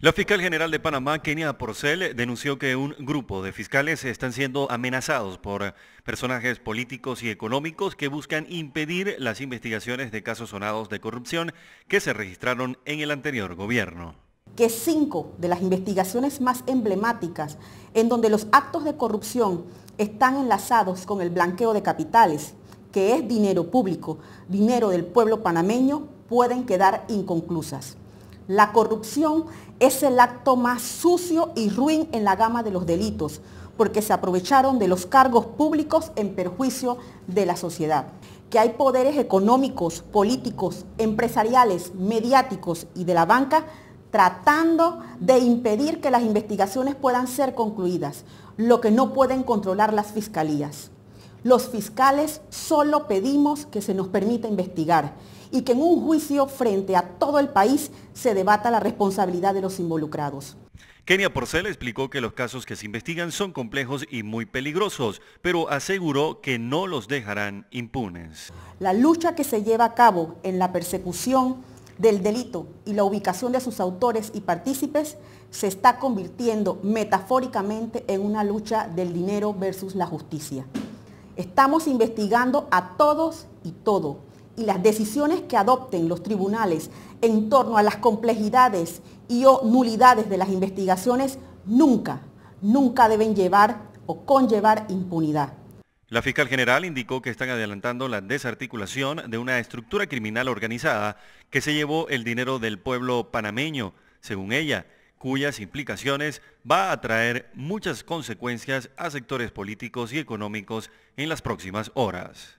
La fiscal general de Panamá, Kenia Porcel, denunció que un grupo de fiscales están siendo amenazados por personajes políticos y económicos que buscan impedir las investigaciones de casos sonados de corrupción que se registraron en el anterior gobierno. Que cinco de las investigaciones más emblemáticas en donde los actos de corrupción están enlazados con el blanqueo de capitales, que es dinero público, dinero del pueblo panameño, pueden quedar inconclusas. La corrupción es el acto más sucio y ruin en la gama de los delitos, porque se aprovecharon de los cargos públicos en perjuicio de la sociedad. Que hay poderes económicos, políticos, empresariales, mediáticos y de la banca tratando de impedir que las investigaciones puedan ser concluidas, lo que no pueden controlar las fiscalías. Los fiscales solo pedimos que se nos permita investigar y que en un juicio frente a todo el país se debata la responsabilidad de los involucrados. Kenia Porcel explicó que los casos que se investigan son complejos y muy peligrosos, pero aseguró que no los dejarán impunes. La lucha que se lleva a cabo en la persecución del delito y la ubicación de sus autores y partícipes se está convirtiendo metafóricamente en una lucha del dinero versus la justicia. Estamos investigando a todos y todo y las decisiones que adopten los tribunales en torno a las complejidades y o nulidades de las investigaciones nunca, nunca deben llevar o conllevar impunidad. La fiscal general indicó que están adelantando la desarticulación de una estructura criminal organizada que se llevó el dinero del pueblo panameño. Según ella, cuyas implicaciones va a traer muchas consecuencias a sectores políticos y económicos en las próximas horas.